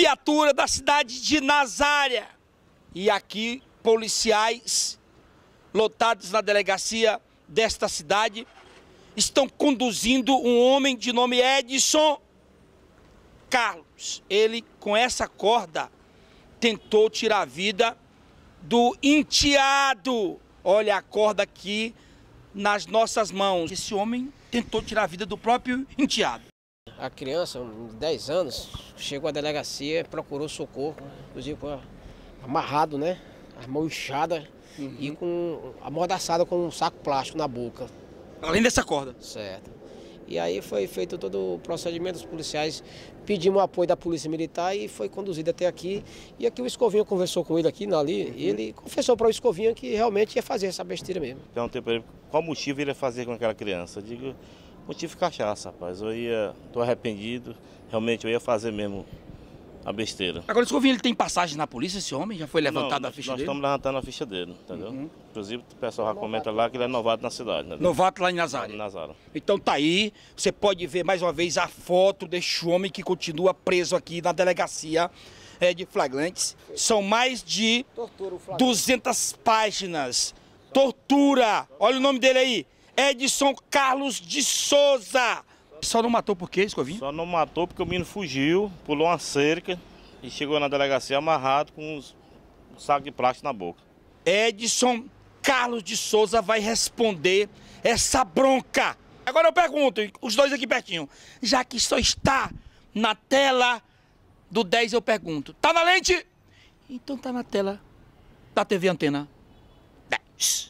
viatura da cidade de Nazária. E aqui, policiais lotados na delegacia desta cidade estão conduzindo um homem de nome Edson Carlos. Ele, com essa corda, tentou tirar a vida do enteado. Olha a corda aqui nas nossas mãos. Esse homem tentou tirar a vida do próprio enteado a criança, 10 anos, chegou à delegacia, procurou socorro, inclusive amarrado, né? As mãos inchadas uhum. e com amordaçada com um saco plástico na boca. Além dessa corda? Certo. E aí foi feito todo o procedimento, os policiais pedimos o apoio da Polícia Militar e foi conduzido até aqui. E aqui o Escovinha conversou com ele aqui, né, ali, uhum. e ele confessou para o Escovinha que realmente ia fazer essa besteira mesmo. Então, tipo, qual motivo ele ia fazer com aquela criança? Eu digo, eu tive cachaça, rapaz. Eu ia. tô arrependido. Realmente eu ia fazer mesmo a besteira. Agora, desculpa, ele tem passagem na polícia, esse homem? Já foi levantado Não, a ficha nós dele? Nós estamos levantando a ficha dele, entendeu? Uhum. Inclusive, o pessoal já comenta lá que ele é novato na cidade, né? Novato lá em Nazaré. Em Nazaré. Então tá aí, você pode ver mais uma vez a foto deste homem que continua preso aqui na delegacia é, de flagrantes. São mais de 200 páginas. Tortura! Olha o nome dele aí. Edson Carlos de Souza. Só não matou por quê, Escovinho? Só não matou porque o menino fugiu, pulou uma cerca e chegou na delegacia amarrado com uns, um saco de plástico na boca. Edson Carlos de Souza vai responder essa bronca. Agora eu pergunto, os dois aqui pertinho, já que só está na tela do 10, eu pergunto, tá na lente? Então tá na tela da TV Antena 10.